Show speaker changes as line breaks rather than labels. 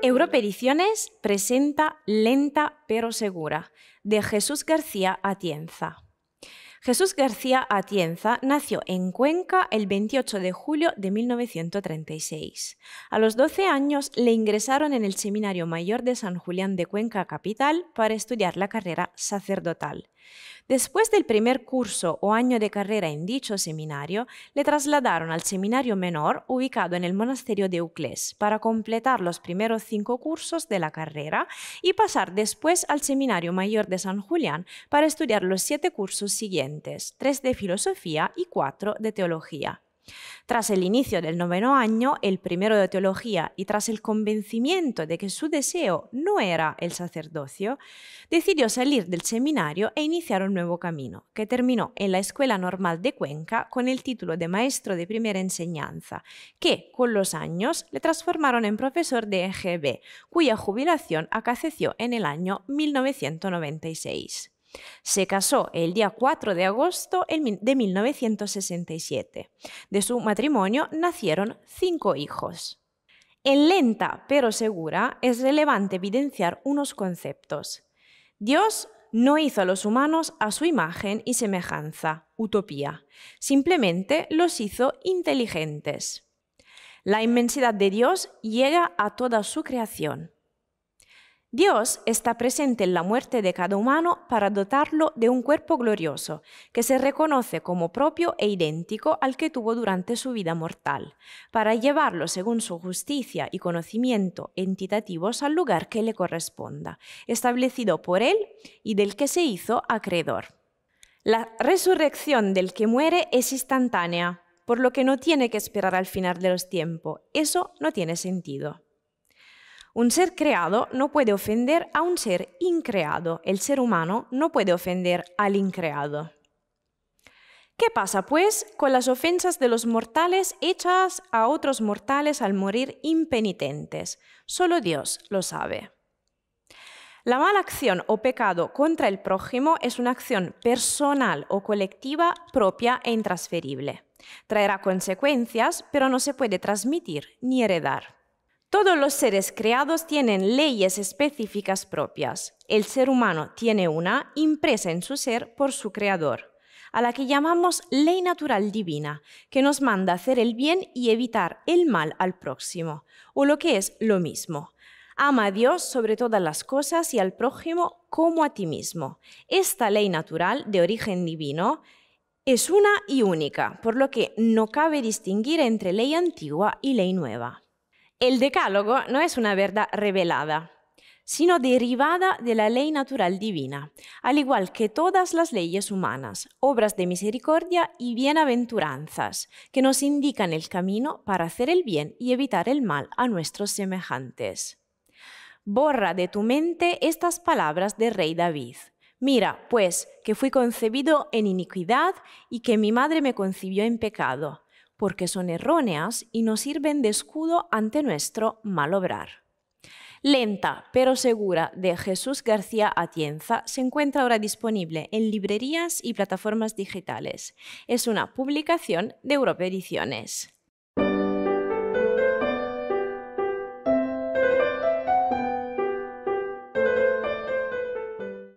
Europa presenta Lenta pero Segura, de Jesús García Atienza. Jesús García Atienza nació en Cuenca el 28 de julio de 1936. A los 12 años le ingresaron en el Seminario Mayor de San Julián de Cuenca Capital para estudiar la carrera sacerdotal. Después del primer curso o año de carrera en dicho seminario, le trasladaron al seminario menor ubicado en el monasterio de Euclés para completar los primeros cinco cursos de la carrera y pasar después al seminario mayor de San Julián para estudiar los siete cursos siguientes, tres de filosofía y cuatro de teología. Tras el inicio del noveno año, el primero de teología, y tras el convencimiento de que su deseo no era el sacerdocio, decidió salir del seminario e iniciar un nuevo camino, que terminó en la Escuela Normal de Cuenca con el título de maestro de primera enseñanza, que con los años le transformaron en profesor de EGB, cuya jubilación acaeció en el año 1996. Se casó el día 4 de agosto de 1967. De su matrimonio nacieron cinco hijos. En lenta pero segura es relevante evidenciar unos conceptos. Dios no hizo a los humanos a su imagen y semejanza, utopía. Simplemente los hizo inteligentes. La inmensidad de Dios llega a toda su creación. Dios está presente en la muerte de cada humano para dotarlo de un cuerpo glorioso, que se reconoce como propio e idéntico al que tuvo durante su vida mortal, para llevarlo según su justicia y conocimiento entitativos al lugar que le corresponda, establecido por él y del que se hizo acreedor. La resurrección del que muere es instantánea, por lo que no tiene que esperar al final de los tiempos. Eso no tiene sentido. Un ser creado no puede ofender a un ser increado. El ser humano no puede ofender al increado. ¿Qué pasa, pues, con las ofensas de los mortales hechas a otros mortales al morir impenitentes? Solo Dios lo sabe. La mala acción o pecado contra el prójimo es una acción personal o colectiva propia e intransferible. Traerá consecuencias, pero no se puede transmitir ni heredar. Todos los seres creados tienen leyes específicas propias. El ser humano tiene una impresa en su ser por su creador, a la que llamamos ley natural divina, que nos manda hacer el bien y evitar el mal al próximo, o lo que es lo mismo. Ama a Dios sobre todas las cosas y al prójimo como a ti mismo. Esta ley natural de origen divino es una y única, por lo que no cabe distinguir entre ley antigua y ley nueva. El decálogo no es una verdad revelada, sino derivada de la ley natural divina, al igual que todas las leyes humanas, obras de misericordia y bienaventuranzas, que nos indican el camino para hacer el bien y evitar el mal a nuestros semejantes. Borra de tu mente estas palabras del rey David. Mira, pues, que fui concebido en iniquidad y que mi madre me concibió en pecado porque son erróneas y nos sirven de escudo ante nuestro mal obrar. Lenta pero segura de Jesús García Atienza se encuentra ahora disponible en librerías y plataformas digitales. Es una publicación de Europa Ediciones.